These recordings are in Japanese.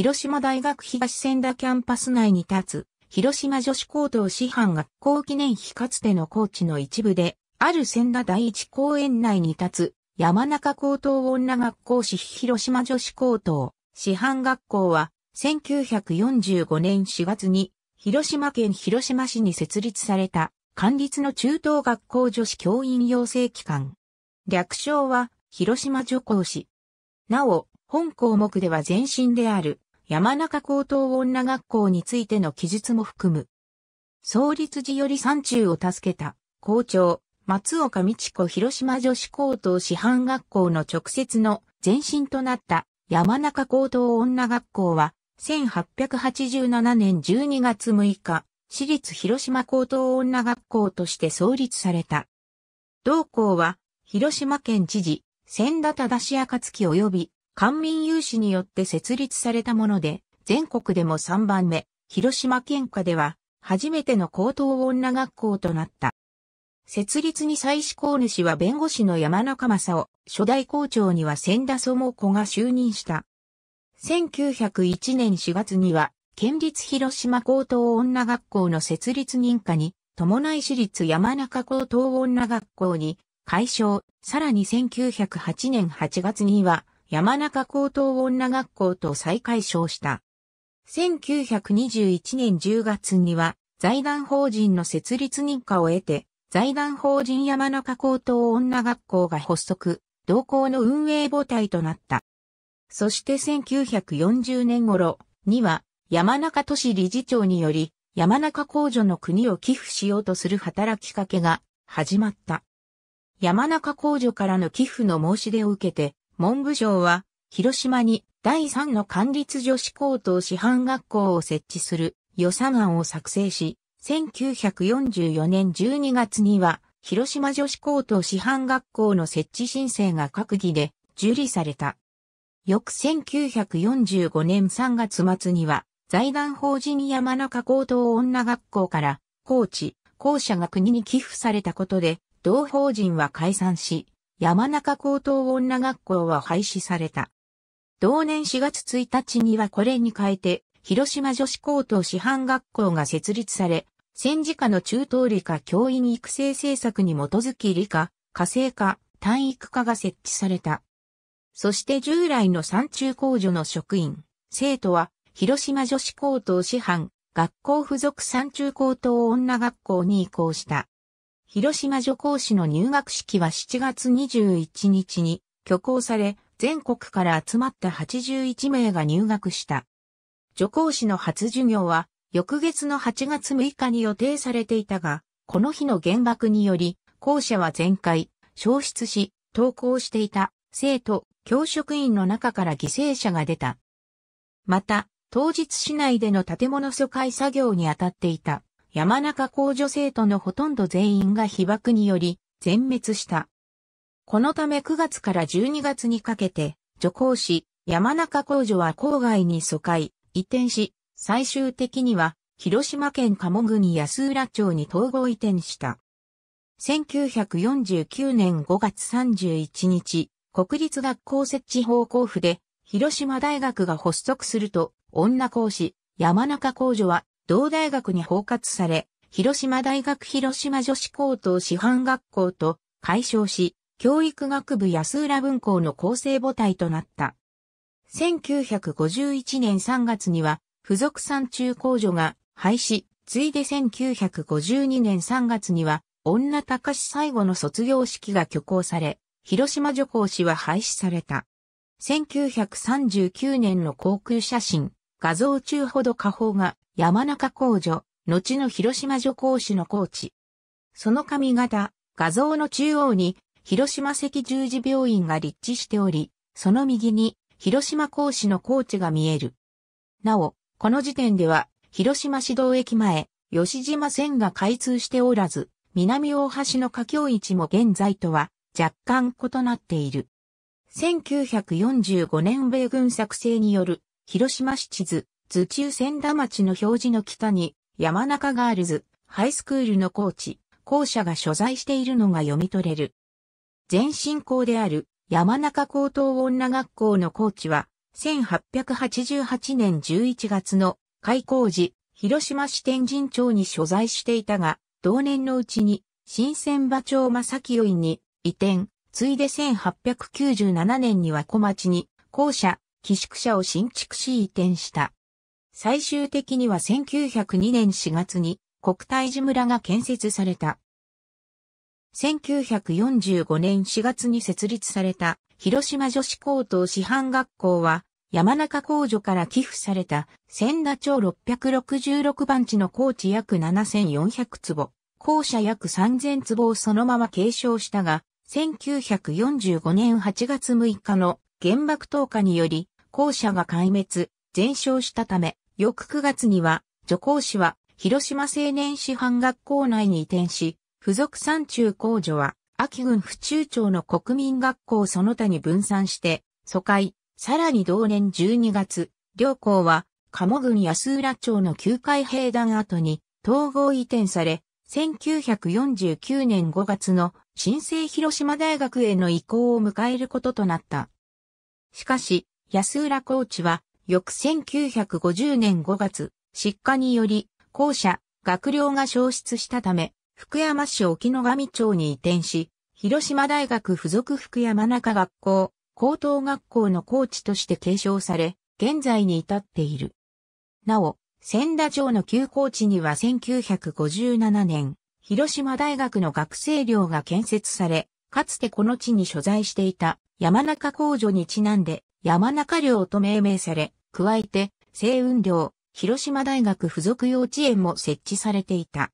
広島大学東千田キャンパス内に立つ、広島女子高等師範学校記念碑かつての高知の一部で、ある千田第一公園内に立つ、山中高等女学校市広島女子高等師範学校は、1945年4月に、広島県広島市に設立された、管立の中等学校女子教員養成機関。略称は、広島女校市。なお、本項目では前身である、山中高等女学校についての記述も含む。創立時より山中を助けた校長、松岡美智子広島女子高等師範学校の直接の前身となった山中高等女学校は1887年12月6日、私立広島高等女学校として創立された。同校は広島県知事、千田忠志暁及び官民有志によって設立されたもので、全国でも3番目、広島県下では、初めての高等女学校となった。設立に再試行主は弁護士の山中正夫、初代校長には千田友子が就任した。1901年4月には、県立広島高等女学校の設立認可に、伴い市立山中高等女学校に、改称、さらに1908年8月には、山中高等女学校と再解消した。1921年10月には財団法人の設立認可を得て、財団法人山中高等女学校が発足、同校の運営母体となった。そして1940年頃には山中都市理事長により山中工女の国を寄付しようとする働きかけが始まった。山中工女からの寄付の申し出を受けて文部省は、広島に第3の管理女子高等師範学校を設置する予算案を作成し、1944年12月には、広島女子高等師範学校の設置申請が閣議で受理された。翌1945年3月末には、財団法人山中高等女学校から、高知、校舎が国に寄付されたことで、同法人は解散し、山中高等女学校は廃止された。同年4月1日にはこれに変えて、広島女子高等師範学校が設立され、戦時下の中等理科教員育成政策に基づき理科、家政科、体育科が設置された。そして従来の山中公女の職員、生徒は、広島女子高等師範、学校付属山中高等女学校に移行した。広島女講士の入学式は7月21日に挙行され、全国から集まった81名が入学した。女講士の初授業は、翌月の8月6日に予定されていたが、この日の減額により、校舎は全壊、消失し、登校していた生徒、教職員の中から犠牲者が出た。また、当日市内での建物疎開作業に当たっていた山中公女生徒のほとんど全員が被爆により全滅した。このため9月から12月にかけて、女工師、山中公女は郊外に疎開、移転し、最終的には広島県鴨国安浦町に統合移転した。1949年5月31日、国立学校設置法交付で、広島大学が発足すると、女講師、山中公女は同大学に包括され、広島大学広島女子高等師範学校と解消し、教育学部安浦分校の構成母体となった。1951年3月には、付属山中工所が廃止、ついで1952年3月には、女高し最後の卒業式が挙行され、広島女工士は廃止された。1939年の航空写真、画像中ほど下方が山中公女、後の広島女公主のコ地。その髪型、画像の中央に広島赤十字病院が立地しており、その右に広島公子のコ地が見える。なお、この時点では広島市道駅前、吉島線が開通しておらず、南大橋の架橋位置も現在とは若干異なっている。1945年米軍作成による広島市地図、図中千田町の表示の北に、山中ガールズ、ハイスクールのコーチ、校舎が所在しているのが読み取れる。前進校である、山中高等女学校のコーチは、1888年11月の開校時、広島市天神町に所在していたが、同年のうちに、新鮮場町正清院に移転、ついで1897年には小町に校舎、寄宿舎を新築し移転した。最終的には1902年4月に国体寺村が建設された。1945年4月に設立された広島女子高等師範学校は山中工女から寄付された千田町666番地の高地約7400坪、校舎約3000坪をそのまま継承したが、1945年8月6日の原爆投下により校舎が壊滅、全焼したため、翌9月には、助講師は、広島青年師範学校内に移転し、付属山中工女は、秋郡府中町の国民学校その他に分散して、疎開、さらに同年12月、両校は、鴨郡安浦町の旧海兵団跡に統合移転され、1949年5月の新生広島大学への移行を迎えることとなった。しかし、安浦コーチは、翌1950年5月、失火により、校舎、学寮が消失したため、福山市沖野上町に移転し、広島大学附属福山中学校、高等学校のコーチとして継承され、現在に至っている。なお、千田町の旧高地には1957年、広島大学の学生寮が建設され、かつてこの地に所在していた山中工場にちなんで、山中寮と命名され、加えて、西雲寮、広島大学附属幼稚園も設置されていた。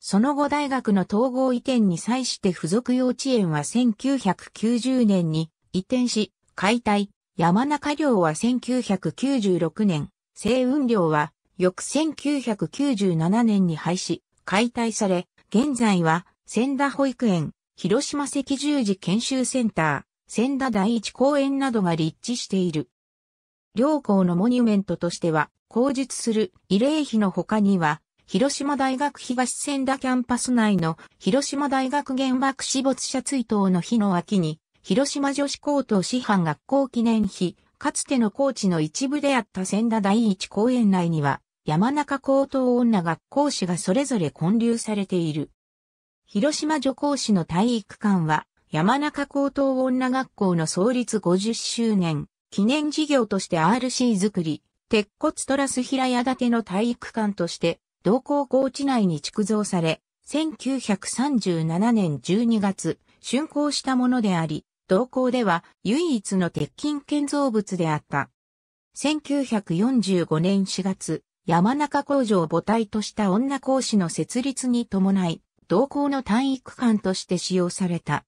その後大学の統合移転に際して附属幼稚園は1990年に移転し、解体、山中寮は1996年、西雲寮は翌1997年に廃止、解体され、現在は千田保育園、広島赤十字研修センター、千田第一公園などが立地している。両校のモニュメントとしては、後述する慰霊碑の他には、広島大学東千田キャンパス内の広島大学原爆死没者追悼の日の秋に、広島女子高等師範学校記念碑、かつての高知の一部であった千田第一公園内には、山中高等女学校士がそれぞれ建立されている。広島女校士の体育館は、山中高等女学校の創立50周年、記念事業として RC 作り、鉄骨トラス平屋建ての体育館として、同校校地内に築造され、1937年12月、竣工したものであり、同校では唯一の鉄筋建造物であった。1945年4月、山中工場を母体とした女講師の設立に伴い、同校の体育館として使用された。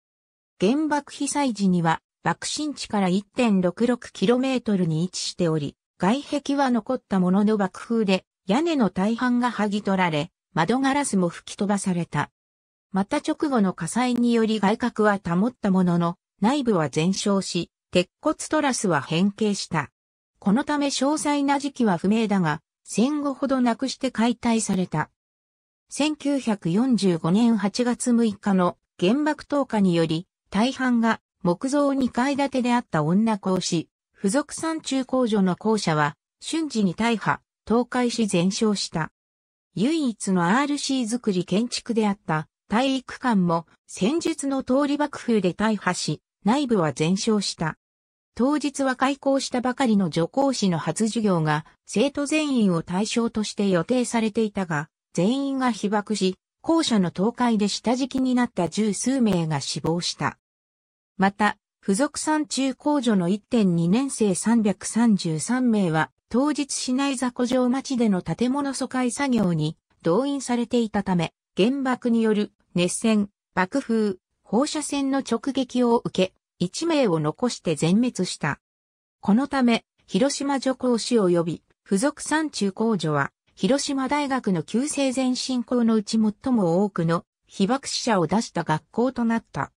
原爆被災時には爆心地から 1.66km に位置しており、外壁は残ったものの爆風で屋根の大半が剥ぎ取られ、窓ガラスも吹き飛ばされた。また直後の火災により外角は保ったものの、内部は全焼し、鉄骨トラスは変形した。このため詳細な時期は不明だが、戦後ほどなくして解体された。1945年8月6日の原爆投下により、大半が木造2階建てであった女講師、付属山中工場の校舎は瞬時に大破、倒壊し全焼した。唯一の RC 作り建築であった体育館も戦術の通り爆風で大破し、内部は全焼した。当日は開校したばかりの女講師の初授業が生徒全員を対象として予定されていたが、全員が被爆し、校舎の倒壊で下敷きになった十数名が死亡した。また、付属山中工場の1.2年生333名は、当日市内雑魚城町での建物疎開作業に動員されていたため、原爆による熱戦、爆風、放射線の直撃を受け、1名を残して全滅した。このため、広島助講師及び付属山中工場は、広島大学の旧制前進行のうち最も多くの被爆死者を出した学校となった。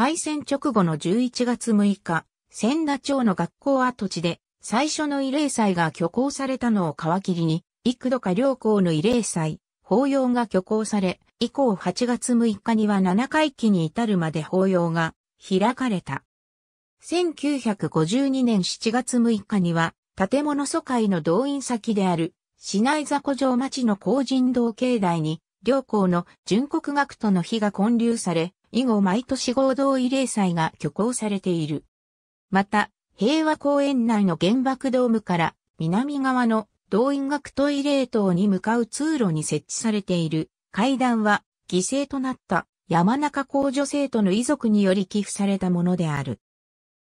敗戦直後の11月6日、千田町の学校跡地で最初の慰霊祭が挙行されたのを皮切りに、幾度か両校の慰霊祭、法要が挙行され、以降8月6日には7回期に至るまで法要が開かれた。1952年7月6日には、建物疎開の動員先である、市内雑魚城町の高人道境内に、両校の純国学徒の日が建立され、以後毎年合同慰霊祭が挙行されている。また、平和公園内の原爆ドームから南側の動員学トイレ塔に向かう通路に設置されている階段は犠牲となった山中公女生徒の遺族により寄付されたものである。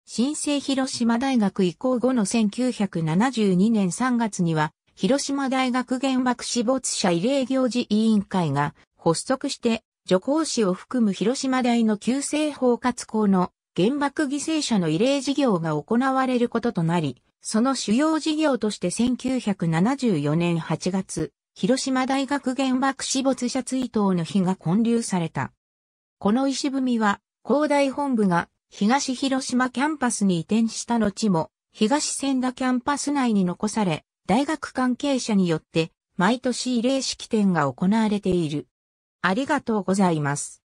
新生広島大学移行後の1972年3月には広島大学原爆死没者慰霊行事委員会が発足して女講師を含む広島大の旧制包括校の原爆犠牲者の慰霊事業が行われることとなり、その主要事業として1974年8月、広島大学原爆死没者追悼の日が建立された。この石踏みは、広大本部が東広島キャンパスに移転した後も、東千田キャンパス内に残され、大学関係者によって、毎年慰霊式典が行われている。ありがとうございます。